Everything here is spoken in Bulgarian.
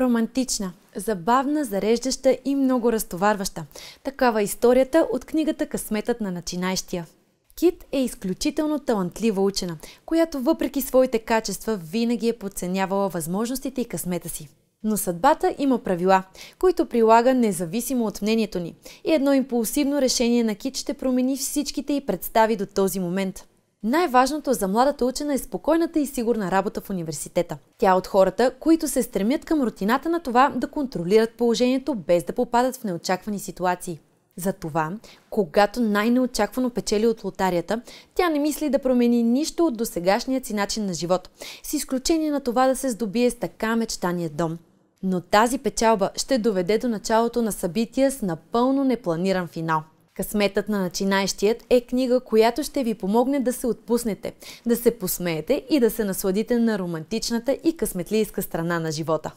Романтична, забавна, зареждаща и много разтоварваща. Такава е историята от книгата Късметът на начинаещия. Кит е изключително талантлива учена, която въпреки своите качества винаги е подценявала възможностите и късмета си. Но съдбата има правила, които прилага независимо от мнението ни. И едно импулсивно решение на Кит ще промени всичките й представи до този момент – най-важното за младата учена е спокойната и сигурна работа в университета. Тя е от хората, които се стремят към рутината на това да контролират положението без да попадат в неочаквани ситуации. Затова, когато най-неочаквано печели от лотарията, тя не мисли да промени нищо от досегашния си начин на живот, с изключение на това да се здобие с така мечтания дом. Но тази печалба ще доведе до началото на събития с напълно непланиран финал. Късметът на начинаещият е книга, която ще ви помогне да се отпуснете, да се посмеете и да се насладите на романтичната и късметлийска страна на живота.